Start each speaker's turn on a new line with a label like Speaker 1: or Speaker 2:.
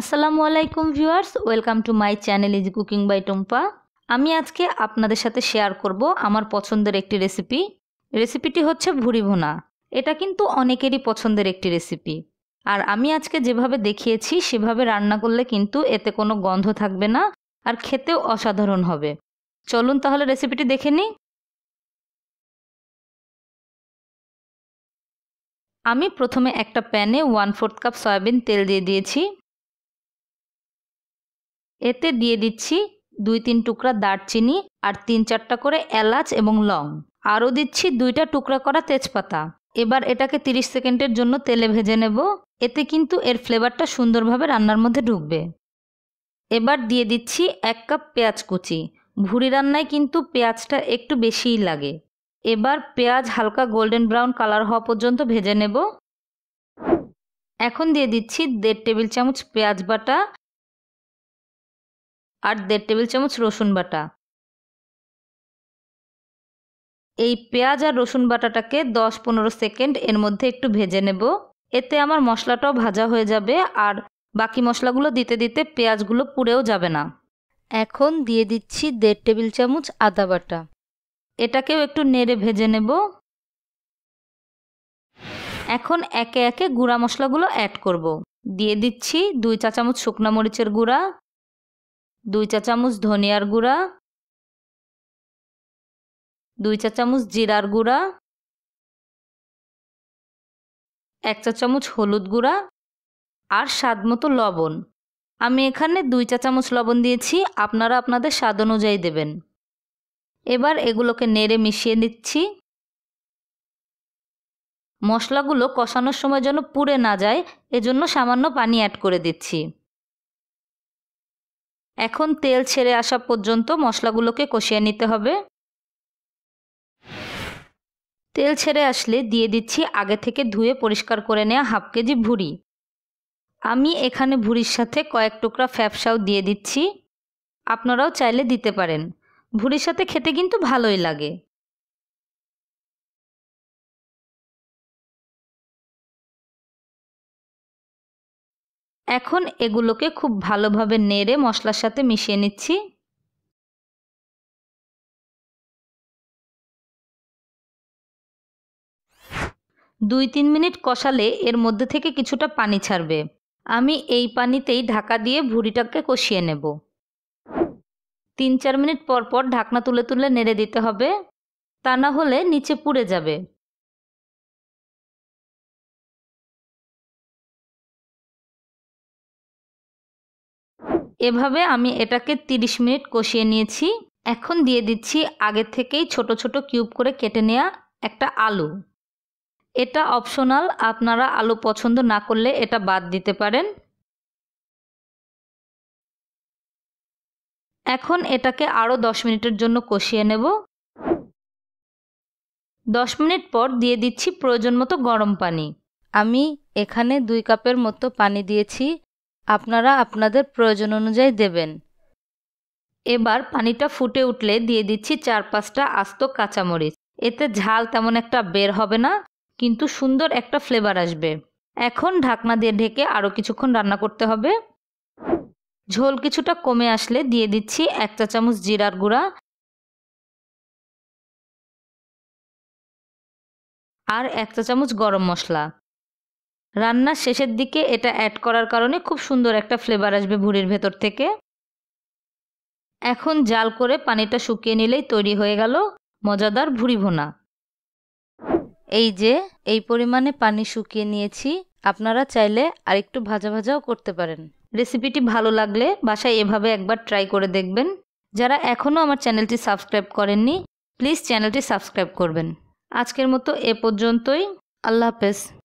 Speaker 1: আসসালামু আলাইকুম viewers welcome to my channel is cooking by Tumpa আমি আজকে আপনাদের সাথে শেয়ার করব আমার পছন্দের একটি রেসিপি রেসিপিটি হচ্ছে ভুড়ি ভুনা এটা কিন্তু অনেকেরই পছন্দের একটি রেসিপি আর আমি আজকে যেভাবে দেখিয়েছি সেভাবে রান্না করলে কিন্তু এতে কোনো গন্ধ থাকবে না আর খেতেও অসাধারণ হবে চলুন তাহলে রেসিপিটি দেখে নিই আমি প্রথমে একটা প্যানে ওয়ান ফোর্থ কাপ সয়াবিন তেল দিয়ে দিয়েছি এতে দিয়ে দিচ্ছি দুই তিন টুকরা দারচিনি আর তিন চারটা করে এলাচ এবং লং আরও দিচ্ছি দুইটা টুকরা করা তেজপাতা এবার এটাকে 30 সেকেন্ডের জন্য তেলে ভেজে নেব এতে কিন্তু এর ফ্লেভারটা সুন্দরভাবে রান্নার মধ্যে ঢুকবে এবার দিয়ে দিচ্ছি এক কাপ পেঁয়াজ কুচি ভুড়ি রান্নায় কিন্তু পেঁয়াজটা একটু বেশিই লাগে এবার পেঁয়াজ হালকা গোল্ডেন ব্রাউন কালার হওয়া পর্যন্ত ভেজে নেব এখন দিয়ে দিচ্ছি দেড় টেবিল চামচ পেঁয়াজ
Speaker 2: বাটা আর দেড় টেবিল চামচ রসুন বাটা এই পেঁয়াজ আর রসুন বাটাটাকে দশ পনেরো
Speaker 1: সেকেন্ড এর মধ্যে একটু ভেজে নেব এতে আমার মশলাটাও ভাজা হয়ে যাবে আর বাকি মশলাগুলো দিতে দিতে পেঁয়াজগুলো পুড়েও যাবে না এখন দিয়ে দিচ্ছি দেড় টেবিল চামচ আদা বাটা এটাকেও একটু নেড়ে ভেজে নেব এখন একে একে গুঁড়া মশলাগুলো অ্যাড করব। দিয়ে দিচ্ছি দুই চা
Speaker 2: চামচ শুকনা মরিচের গুঁড়া দুই চা চামচ ধনিয়ার গুঁড়া দুই চা চামচ জিরার গুঁড়া এক চা চামচ হলুদ গুঁড়া আর স্বাদ মতো লবণ
Speaker 1: আমি এখানে দুই চা চামচ লবণ দিয়েছি আপনারা আপনাদের স্বাদ অনুযায়ী দেবেন এবার এগুলোকে নেড়ে মিশিয়ে নিচ্ছি মশলাগুলো কষানোর সময় যেন পুড়ে না যায় এজন্য সামান্য পানি অ্যাড করে দিচ্ছি এখন তেল ছেড়ে আসা পর্যন্ত মশলাগুলোকে কষিয়ে নিতে হবে তেল ছেড়ে আসলে দিয়ে দিচ্ছি আগে থেকে ধুয়ে পরিষ্কার করে নেওয়া হাফ কেজি ভুড়ি আমি এখানে ভুড়ির সাথে কয়েক টুকরা ফ্যাপসাও দিয়ে দিচ্ছি আপনারাও চাইলে দিতে পারেন
Speaker 2: ভুড়ির সাথে খেতে কিন্তু ভালোই লাগে এখন এগুলোকে খুব ভালোভাবে নেড়ে মশলার সাথে মিশিয়ে নিচ্ছি দুই তিন মিনিট কষালে এর মধ্যে থেকে কিছুটা পানি ছাড়বে আমি এই পানিতেই
Speaker 1: ঢাকা দিয়ে ভুড়িটাকে কষিয়ে নেব তিন চার মিনিট পর পর ঢাকনা
Speaker 2: তুলে তুলে নেড়ে দিতে হবে তা না হলে নিচে পুড়ে যাবে এভাবে আমি এটাকে 30 মিনিট কষিয়ে নিয়েছি এখন
Speaker 1: দিয়ে দিচ্ছি আগে থেকেই ছোট ছোট কিউব করে কেটে নেওয়া একটা আলু এটা অপশনাল আপনারা আলু পছন্দ না করলে এটা বাদ দিতে পারেন এখন এটাকে আরও 10 মিনিটের জন্য কষিয়ে নেব 10 মিনিট পর দিয়ে দিচ্ছি প্রয়োজন মতো গরম পানি আমি এখানে দুই কাপের মতো পানি দিয়েছি আপনারা আপনাদের প্রয়োজন অনুযায়ী দেবেন এবার পানিটা ফুটে উঠলে দিয়ে দিচ্ছি চার পাঁচটা আস্ত কাঁচামরিচ এতে ঝাল তেমন একটা বের হবে না কিন্তু সুন্দর একটা ফ্লেভার আসবে এখন ঢাকনা দিয়ে ঢেকে আরও কিছুক্ষণ রান্না করতে হবে
Speaker 2: ঝোল কিছুটা কমে আসলে দিয়ে দিচ্ছি এক চা চামচ জিরার গুঁড়া আর এক চা চামচ গরম মশলা রান্নার শেষের দিকে এটা অ্যাড করার কারণে খুব সুন্দর
Speaker 1: একটা ফ্লেভার আসবে ভুড়ির ভেতর থেকে এখন জাল করে পানিটা শুকিয়ে নিলেই তৈরি হয়ে গেল মজাদার ভুড়ি ভোনা এই যে এই পরিমাণে পানি শুকিয়ে নিয়েছি আপনারা চাইলে আরেকটু ভাজা ভাজাও করতে পারেন রেসিপিটি ভালো লাগলে বাসায় এভাবে একবার ট্রাই করে দেখবেন যারা এখনও আমার চ্যানেলটি
Speaker 2: সাবস্ক্রাইব করেননি প্লিজ চ্যানেলটি সাবস্ক্রাইব করবেন আজকের মতো এ পর্যন্তই আল্লাহ হাফেজ